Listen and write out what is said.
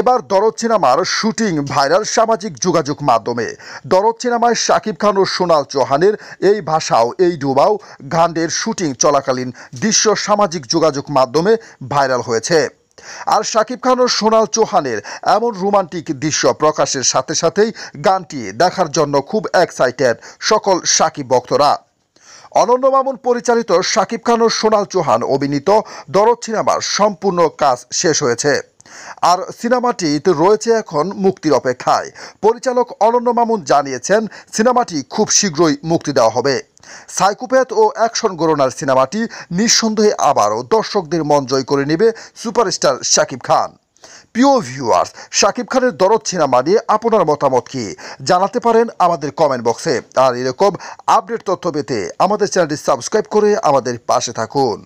এবার দরদ সিনেমার শুটিং ভাইরাল সামাজিক যোগাযোগ মাধ্যমে দরদ সিনেমায় শাকিব খান ও সোনাল চৌহানের এই ভাষাও এই ডুবাও গানের শুটিং চলাকালীন দৃশ্য সামাজিক যোগাযোগ মাধ্যমে ভাইরাল হয়েছে আর শাকিব খান ও সোনাল চৌহানের এমন রোমান্টিক দৃশ্য প্রকাশের সাথে সাথেই গানটি দেখার জন্য খুব এক্সাইটেড সকল শাকিব ভক্তরা অনন্য মামুন পরিচালিত শাকিব খান ও সোনাল চৌহান অভিনীত দরদ সিনেমার সম্পূর্ণ কাজ শেষ হয়েছে আর সিনেমাটি রয়েছে এখন মুক্তির অপেক্ষায় পরিচালক অনন্য মামুন জানিয়েছেন সিনেমাটি খুব শীঘ্রই মুক্তি দেওয়া হবে সাইকোপ্যাথ ও অ্যাকশন গণনার সিনেমাটি নিঃসন্দেহে আবারও দর্শকদের মন জয় করে নেবে সুপারস্টার শাকিব খান প্রিয় ভিউয়ার্স শাকিব খানের দরদ সিনেমা নিয়ে আপনার মতামত কি জানাতে পারেন আমাদের কমেন্ট বক্সে আর এরকম আপডেট তথ্য পেতে আমাদের চ্যানেলটি সাবস্ক্রাইব করে আমাদের পাশে থাকুন